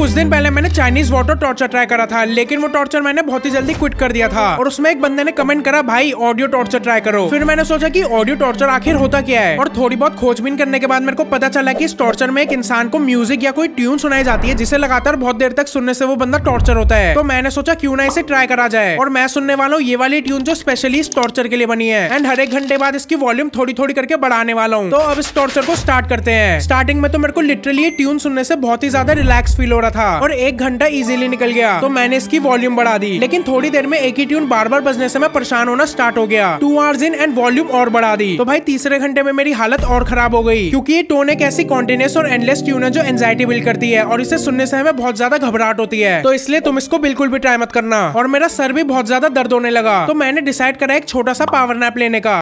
कुछ दिन पहले मैंने चाइनीज वाटर टॉर्चर ट्राई करा था लेकिन वो टॉर्चर मैंने बहुत ही जल्दी क्विट कर दिया था और उसमें एक बंदे ने कमेंट करा भाई ऑडियो टॉर्चर ट्राई करो फिर मैंने सोचा की ऑडियो टॉर्चर आखिर होता क्या है और थोड़ी बहुत खोजबीन करने के बाद मेरे को पता चला की इस टॉर्चर में एक इंसान को म्यूजिक या कोई ट्यून सुनाई जाती है जिसे लगातार बहुत देर तक सुनने से वो बंदा टॉर्चर होता है तो मैंने सोचा क्यों ना इसे ट्राई करा जाए और मैं सुनने वाला हूँ ये वाली ट्यून जो स्पेशली इस टॉर्चर के लिए बनी है एंड हर एक घंटे बाद इसकी वॉल्यूम थोड़ी थोड़ी करके बढ़ाने वाला हूँ तो अब इस टॉर्चर को स्टार्ट करते हैं स्टार्टिंग में तो मेरे को लिटरली ट्यून सुनने से बहुत ही ज्यादा रिलैक्स फील हो रहा हुआ था और एक घंटा इजिली निकल गया तो मैंने इसकी वॉल्यूम बढ़ा दी लेकिन थोड़ी देर में एक ही ट्यून बार बार बजने से मैं परेशान होना स्टार्ट हो गया two hours in and volume और बढ़ा दी तो भाई तीसरे घंटे में मेरी हालत और खराब हो गई क्योंकि ये टोन एक ऐसी कॉन्टिन्यूस और एंडलेस ट्यून है जो एंजाइटी बिल्ड करती है और इसे सुनने से हमें बहुत ज्यादा घबराहट होती है तो इसलिए तुम इसको बिल्कुल भी ट्राई मत करना और मेरा सर भी बहुत ज्यादा दर्द होने लगा तो मैंने डिसाइड करा एक छोटा सा पावर नैप लेने का